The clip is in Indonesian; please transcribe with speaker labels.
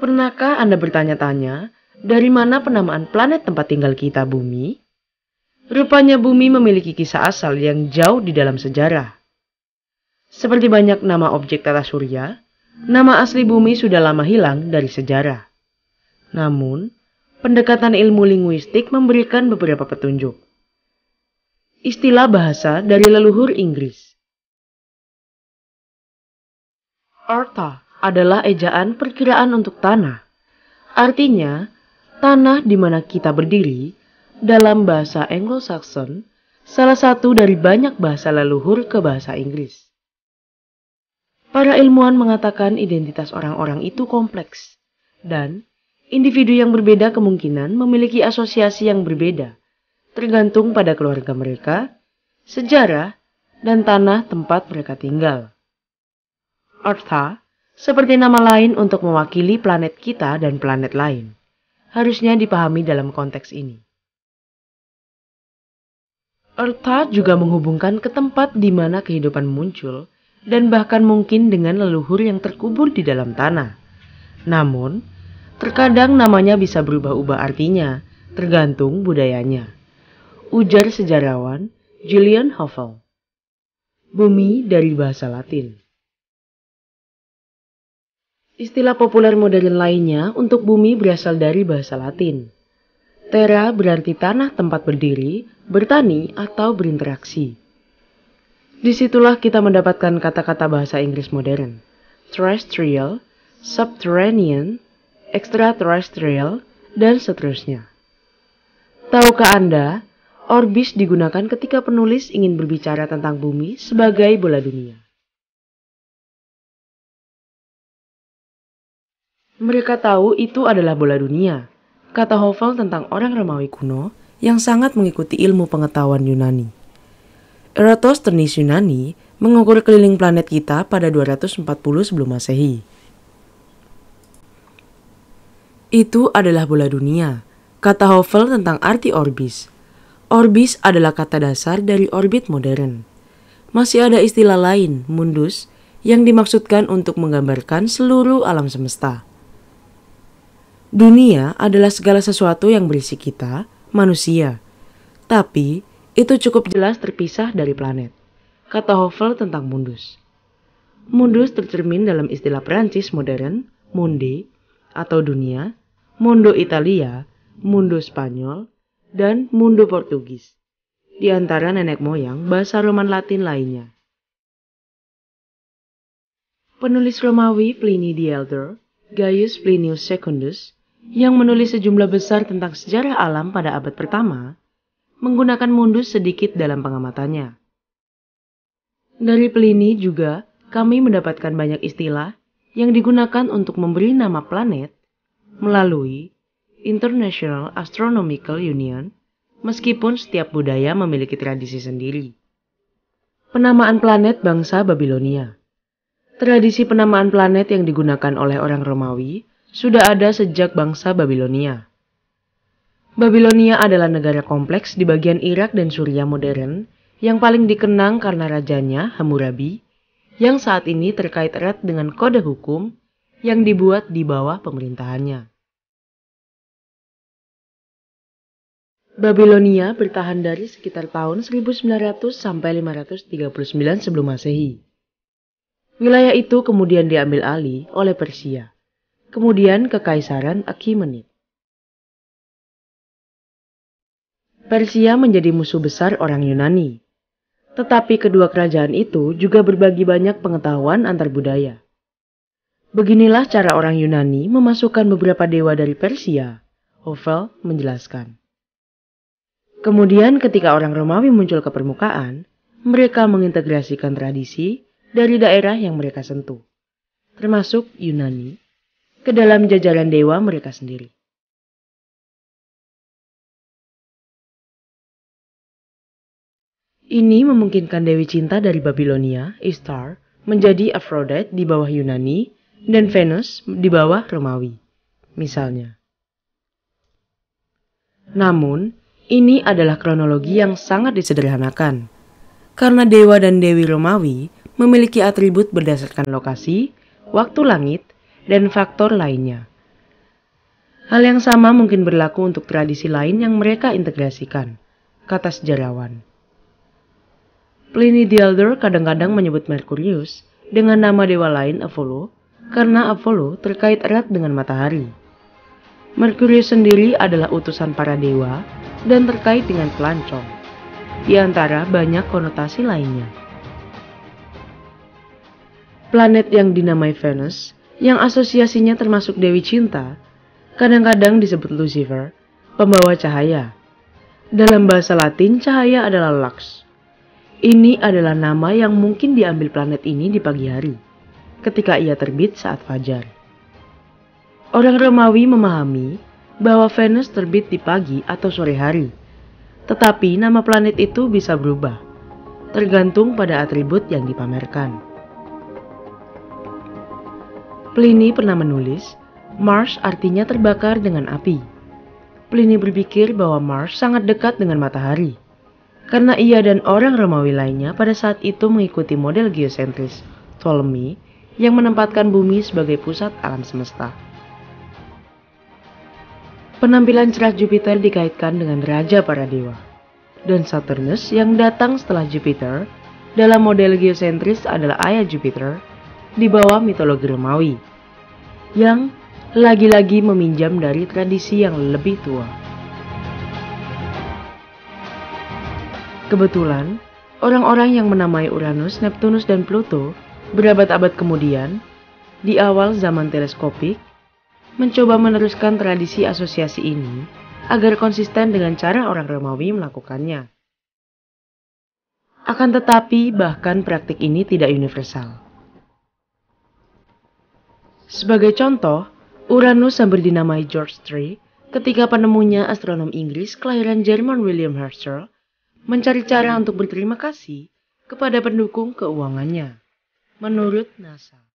Speaker 1: Pernahkah Anda bertanya-tanya dari mana penamaan planet tempat tinggal kita bumi? Rupanya bumi memiliki kisah asal yang jauh di dalam sejarah. Seperti banyak nama objek tata surya, nama asli bumi sudah lama hilang dari sejarah. Namun, pendekatan ilmu linguistik memberikan beberapa petunjuk. Istilah bahasa dari leluhur Inggris. Arta adalah ejaan perkiraan untuk tanah. Artinya, tanah di mana kita berdiri dalam bahasa Anglo-Saxon salah satu dari banyak bahasa leluhur ke bahasa Inggris. Para ilmuwan mengatakan identitas orang-orang itu kompleks dan individu yang berbeda kemungkinan memiliki asosiasi yang berbeda, tergantung pada keluarga mereka, sejarah, dan tanah tempat mereka tinggal. Artha seperti nama lain untuk mewakili planet kita dan planet lain. Harusnya dipahami dalam konteks ini. Earth juga menghubungkan ke tempat di mana kehidupan muncul dan bahkan mungkin dengan leluhur yang terkubur di dalam tanah. Namun, terkadang namanya bisa berubah-ubah artinya, tergantung budayanya. Ujar sejarawan Julian Hoffel. Bumi dari bahasa Latin. Istilah populer modern lainnya untuk bumi berasal dari bahasa Latin. Terra berarti tanah tempat berdiri, bertani, atau berinteraksi. Disitulah kita mendapatkan kata-kata bahasa Inggris modern. Terrestrial, subterranean, extraterrestrial, dan seterusnya. Tahukah Anda, orbis digunakan ketika penulis ingin berbicara tentang bumi sebagai bola dunia. Mereka tahu itu adalah bola dunia, kata Hofel tentang orang Romawi kuno yang sangat mengikuti ilmu pengetahuan Yunani. Eratosthenes Yunani mengukur keliling planet kita pada 240 sebelum masehi. Itu adalah bola dunia, kata Hofel tentang arti orbis. Orbis adalah kata dasar dari orbit modern. Masih ada istilah lain, mundus, yang dimaksudkan untuk menggambarkan seluruh alam semesta. Dunia adalah segala sesuatu yang berisi kita, manusia. Tapi, itu cukup jelas terpisah dari planet. Kata Hovel tentang mundus. Mundus tercermin dalam istilah Perancis modern, monde, atau dunia, mundo Italia, mundo Spanyol, dan mundo Portugis. Di antara nenek moyang bahasa Roman Latin lainnya. Penulis Romawi Pliny the Elder, Gaius Plinius Secundus, yang menulis sejumlah besar tentang sejarah alam pada abad pertama, menggunakan mundus sedikit dalam pengamatannya. Dari Pliny juga kami mendapatkan banyak istilah yang digunakan untuk memberi nama planet melalui International Astronomical Union, meskipun setiap budaya memiliki tradisi sendiri. Penamaan planet bangsa Babilonia Tradisi penamaan planet yang digunakan oleh orang Romawi sudah ada sejak bangsa Babilonia. Babilonia adalah negara kompleks di bagian Irak dan Suriah modern yang paling dikenang karena rajanya Hammurabi yang saat ini terkait erat dengan kode hukum yang dibuat di bawah pemerintahannya. Babilonia bertahan dari sekitar tahun 1900 sampai 539 sebelum Masehi. Wilayah itu kemudian diambil alih oleh Persia kemudian Kekaisaran Achaemenid. Persia menjadi musuh besar orang Yunani. Tetapi kedua kerajaan itu juga berbagi banyak pengetahuan antar budaya. Beginilah cara orang Yunani memasukkan beberapa dewa dari Persia, Hovel menjelaskan. Kemudian ketika orang Romawi muncul ke permukaan, mereka mengintegrasikan tradisi dari daerah yang mereka sentuh, termasuk Yunani, ke dalam jajaran dewa mereka sendiri. Ini memungkinkan Dewi Cinta dari Babilonia, Ishtar, menjadi Aphrodite di bawah Yunani dan Venus di bawah Romawi, misalnya. Namun, ini adalah kronologi yang sangat disederhanakan, karena dewa dan dewi Romawi memiliki atribut berdasarkan lokasi, waktu langit, dan faktor lainnya. Hal yang sama mungkin berlaku untuk tradisi lain yang mereka integrasikan, kata sejarawan. Pliny the Elder kadang-kadang menyebut Merkurius dengan nama dewa lain Apollo karena Apollo terkait erat dengan matahari. Merkurius sendiri adalah utusan para dewa dan terkait dengan pelancong, di antara banyak konotasi lainnya. Planet yang dinamai Venus yang asosiasinya termasuk Dewi Cinta, kadang-kadang disebut Lucifer, pembawa cahaya. Dalam bahasa Latin, cahaya adalah lux. Ini adalah nama yang mungkin diambil planet ini di pagi hari, ketika ia terbit saat fajar. Orang Romawi memahami bahwa Venus terbit di pagi atau sore hari, tetapi nama planet itu bisa berubah, tergantung pada atribut yang dipamerkan. Pliny pernah menulis, Mars artinya terbakar dengan api. Pliny berpikir bahwa Mars sangat dekat dengan matahari, karena ia dan orang Romawi lainnya pada saat itu mengikuti model geosentris Ptolemy yang menempatkan bumi sebagai pusat alam semesta. Penampilan cerah Jupiter dikaitkan dengan raja para dewa, dan Saturnus yang datang setelah Jupiter dalam model geosentris adalah ayah Jupiter di bawah mitologi Romawi yang lagi-lagi meminjam dari tradisi yang lebih tua. Kebetulan, orang-orang yang menamai Uranus, Neptunus, dan Pluto berabad-abad kemudian, di awal zaman teleskopik, mencoba meneruskan tradisi asosiasi ini agar konsisten dengan cara orang Romawi melakukannya. Akan tetapi, bahkan praktik ini tidak universal. Sebagai contoh, Uranus yang berdinamai George III ketika penemunya astronom Inggris kelahiran Jerman William Herschel mencari cara untuk berterima kasih kepada pendukung keuangannya. Menurut NASA.